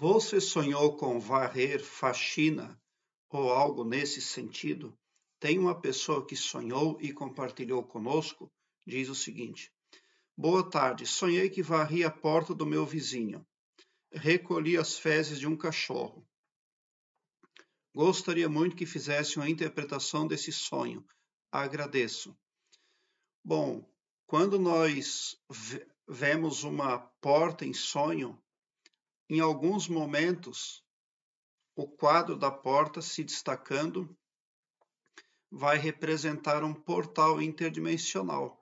Você sonhou com varrer faxina ou algo nesse sentido? Tem uma pessoa que sonhou e compartilhou conosco, diz o seguinte: Boa tarde, sonhei que varri a porta do meu vizinho. Recolhi as fezes de um cachorro. Gostaria muito que fizesse uma interpretação desse sonho. Agradeço. Bom, quando nós vemos uma porta em sonho, em alguns momentos, o quadro da porta se destacando vai representar um portal interdimensional,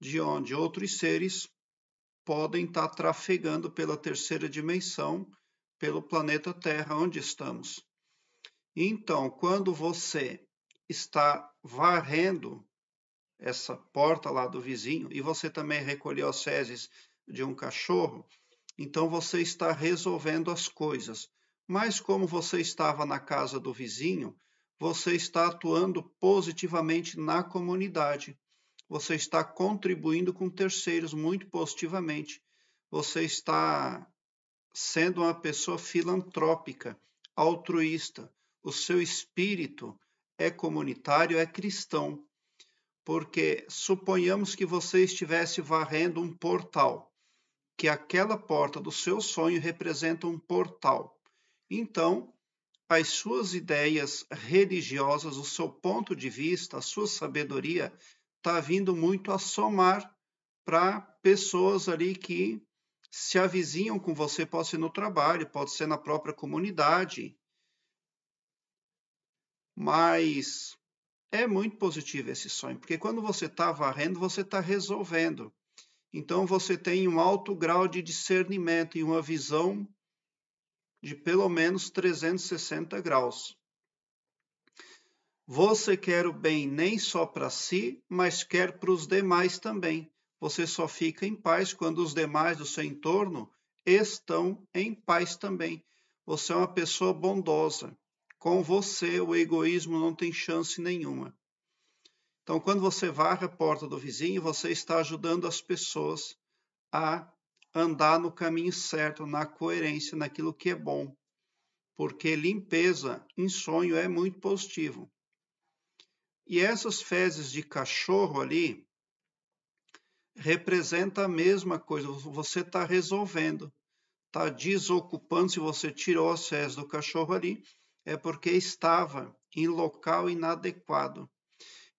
de onde outros seres podem estar tá trafegando pela terceira dimensão, pelo planeta Terra onde estamos. Então, quando você está varrendo essa porta lá do vizinho e você também recolheu as fezes de um cachorro, então você está resolvendo as coisas. Mas como você estava na casa do vizinho, você está atuando positivamente na comunidade. Você está contribuindo com terceiros muito positivamente. Você está sendo uma pessoa filantrópica, altruísta. O seu espírito é comunitário, é cristão. Porque suponhamos que você estivesse varrendo um portal que aquela porta do seu sonho representa um portal. Então, as suas ideias religiosas, o seu ponto de vista, a sua sabedoria está vindo muito a somar para pessoas ali que se avizinham com você, pode ser no trabalho, pode ser na própria comunidade. Mas é muito positivo esse sonho, porque quando você está varrendo, você está resolvendo. Então você tem um alto grau de discernimento e uma visão de pelo menos 360 graus. Você quer o bem nem só para si, mas quer para os demais também. Você só fica em paz quando os demais do seu entorno estão em paz também. Você é uma pessoa bondosa. Com você, o egoísmo não tem chance nenhuma. Então, quando você varre a porta do vizinho, você está ajudando as pessoas a andar no caminho certo, na coerência, naquilo que é bom. Porque limpeza em sonho é muito positivo. E essas fezes de cachorro ali representa a mesma coisa. Você está resolvendo, está desocupando. Se você tirou as fezes do cachorro ali, é porque estava em local inadequado.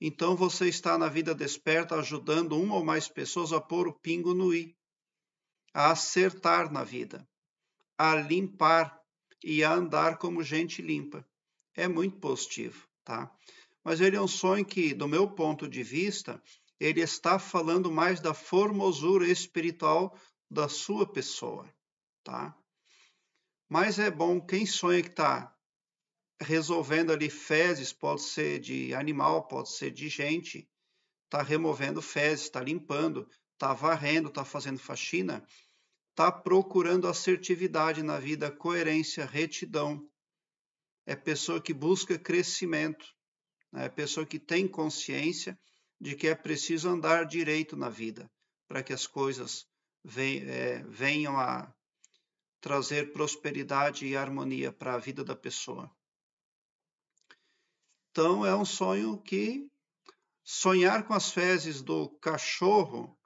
Então você está na vida desperta ajudando uma ou mais pessoas a pôr o pingo no i, a acertar na vida, a limpar e a andar como gente limpa. É muito positivo, tá? Mas ele é um sonho que, do meu ponto de vista, ele está falando mais da formosura espiritual da sua pessoa, tá? Mas é bom quem sonha que está resolvendo ali fezes, pode ser de animal, pode ser de gente, está removendo fezes, está limpando, está varrendo, está fazendo faxina, está procurando assertividade na vida, coerência, retidão. É pessoa que busca crescimento, né? é pessoa que tem consciência de que é preciso andar direito na vida para que as coisas é, venham a trazer prosperidade e harmonia para a vida da pessoa. Então, é um sonho que sonhar com as fezes do cachorro,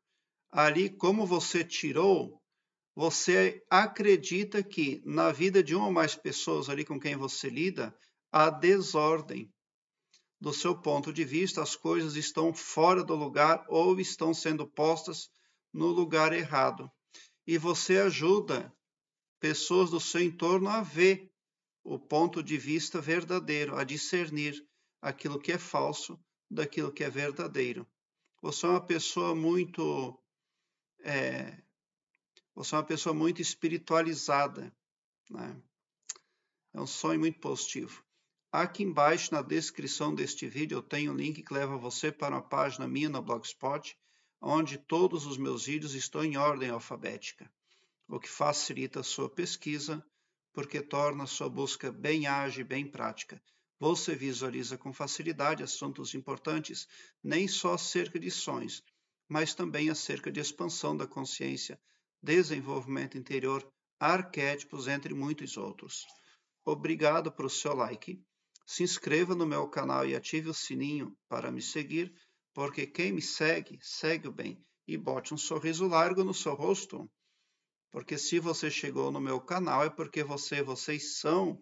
ali como você tirou, você acredita que na vida de uma ou mais pessoas ali com quem você lida, há desordem. Do seu ponto de vista, as coisas estão fora do lugar ou estão sendo postas no lugar errado. E você ajuda pessoas do seu entorno a ver o ponto de vista verdadeiro, a discernir aquilo que é falso daquilo que é verdadeiro. Você é uma pessoa muito é, você é uma pessoa muito espiritualizada. Né? É um sonho muito positivo. Aqui embaixo, na descrição deste vídeo, eu tenho um link que leva você para uma página minha no Blogspot, onde todos os meus vídeos estão em ordem alfabética, o que facilita a sua pesquisa, porque torna a sua busca bem ágil e bem prática. Você visualiza com facilidade assuntos importantes, nem só acerca de sonhos, mas também acerca de expansão da consciência, desenvolvimento interior, arquétipos, entre muitos outros. Obrigado pelo seu like. Se inscreva no meu canal e ative o sininho para me seguir, porque quem me segue, segue o bem e bote um sorriso largo no seu rosto. Porque se você chegou no meu canal é porque você, vocês são